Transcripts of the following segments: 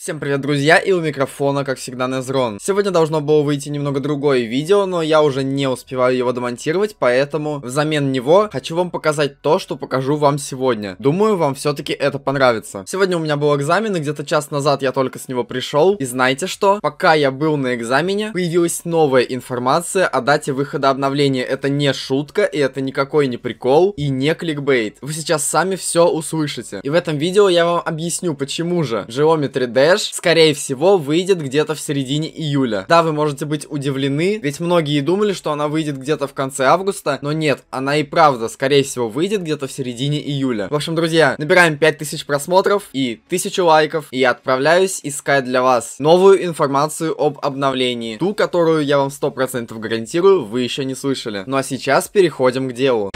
Всем привет, друзья, и у микрофона, как всегда, Незрон. Сегодня должно было выйти немного другое видео, но я уже не успеваю его демонтировать, поэтому взамен него хочу вам показать то, что покажу вам сегодня. Думаю, вам все-таки это понравится. Сегодня у меня был экзамен, и где-то час назад я только с него пришел. И знаете что? Пока я был на экзамене, появилась новая информация о дате выхода обновления. Это не шутка, и это никакой не прикол, и не кликбейт. Вы сейчас сами все услышите. И в этом видео я вам объясню, почему же Geometry Dash Clash, скорее всего, выйдет где-то в середине июля. Да, вы можете быть удивлены, ведь многие думали, что она выйдет где-то в конце августа, но нет, она и правда, скорее всего, выйдет где-то в середине июля. В общем, друзья, набираем 5000 просмотров и 1000 лайков, и я отправляюсь искать для вас новую информацию об обновлении, ту, которую я вам 100% гарантирую, вы еще не слышали. Ну а сейчас переходим к делу.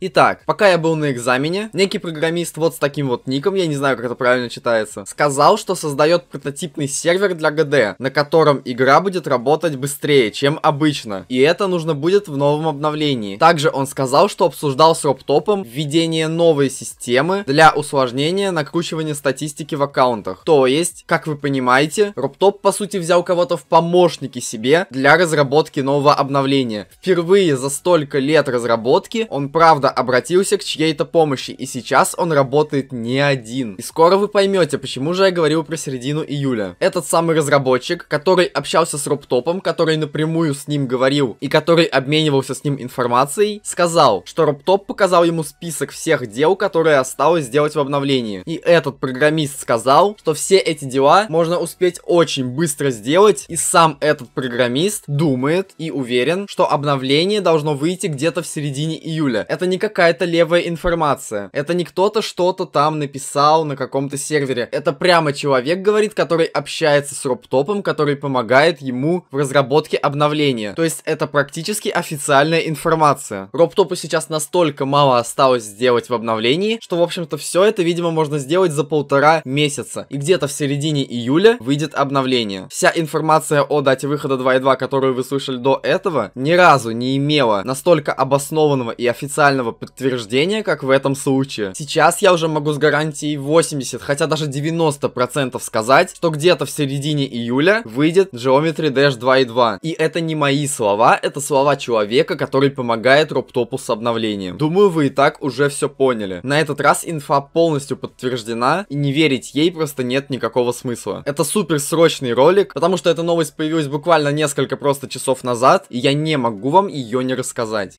Итак, пока я был на экзамене, некий программист вот с таким вот ником, я не знаю, как это правильно читается, сказал, что создает прототипный сервер для ГД, на котором игра будет работать быстрее, чем обычно. И это нужно будет в новом обновлении. Также он сказал, что обсуждал с Роптопом введение новой системы для усложнения накручивания статистики в аккаунтах. То есть, как вы понимаете, Роптоп по сути взял кого-то в помощники себе для разработки нового обновления. Впервые за столько лет разработки он правда правда, обратился к чьей-то помощи, и сейчас он работает не один. И скоро вы поймете, почему же я говорил про середину июля. Этот самый разработчик, который общался с Роптопом, который напрямую с ним говорил, и который обменивался с ним информацией, сказал, что Роптоп показал ему список всех дел, которые осталось сделать в обновлении. И этот программист сказал, что все эти дела можно успеть очень быстро сделать, и сам этот программист думает и уверен, что обновление должно выйти где-то в середине июля. Это не не какая-то левая информация. Это не кто-то что-то там написал на каком-то сервере. Это прямо человек говорит, который общается с Роптопом, который помогает ему в разработке обновления. То есть это практически официальная информация. Роптопу сейчас настолько мало осталось сделать в обновлении, что, в общем-то, все это, видимо, можно сделать за полтора месяца. И где-то в середине июля выйдет обновление. Вся информация о дате выхода 2.2, которую вы слышали до этого, ни разу не имела настолько обоснованного и официального реального подтверждения, как в этом случае. Сейчас я уже могу с гарантией 80, хотя даже 90% сказать, что где-то в середине июля выйдет Geometry Dash 2.2. И это не мои слова, это слова человека, который помогает Роптопу с обновлением. Думаю, вы и так уже все поняли. На этот раз инфа полностью подтверждена, и не верить ей просто нет никакого смысла. Это супер срочный ролик, потому что эта новость появилась буквально несколько просто часов назад, и я не могу вам ее не рассказать.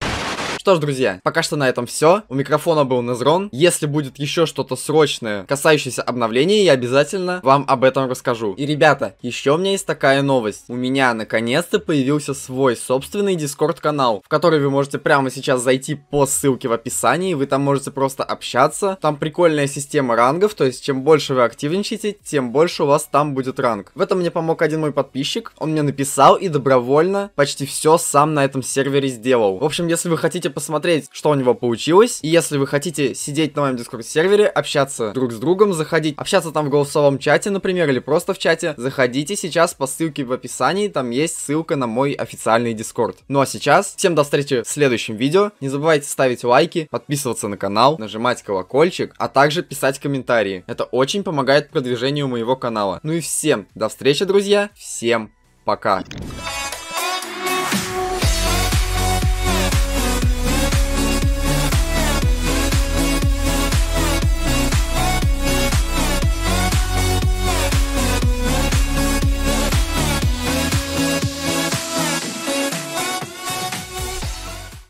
Что ж, друзья, пока что на этом все. У микрофона был Незрон. Если будет еще что-то срочное, касающееся обновления, я обязательно вам об этом расскажу. И, ребята, еще у меня есть такая новость. У меня, наконец-то, появился свой собственный Дискорд-канал, в который вы можете прямо сейчас зайти по ссылке в описании, вы там можете просто общаться. Там прикольная система рангов, то есть чем больше вы активничаете, тем больше у вас там будет ранг. В этом мне помог один мой подписчик, он мне написал и добровольно почти все сам на этом сервере сделал. В общем, если вы хотите посмотреть, что у него получилось. И если вы хотите сидеть на моем дискорд-сервере, общаться друг с другом, заходить, общаться там в голосовом чате, например, или просто в чате, заходите сейчас по ссылке в описании, там есть ссылка на мой официальный дискорд. Ну а сейчас, всем до встречи в следующем видео, не забывайте ставить лайки, подписываться на канал, нажимать колокольчик, а также писать комментарии. Это очень помогает продвижению моего канала. Ну и всем до встречи, друзья, всем пока! Пока.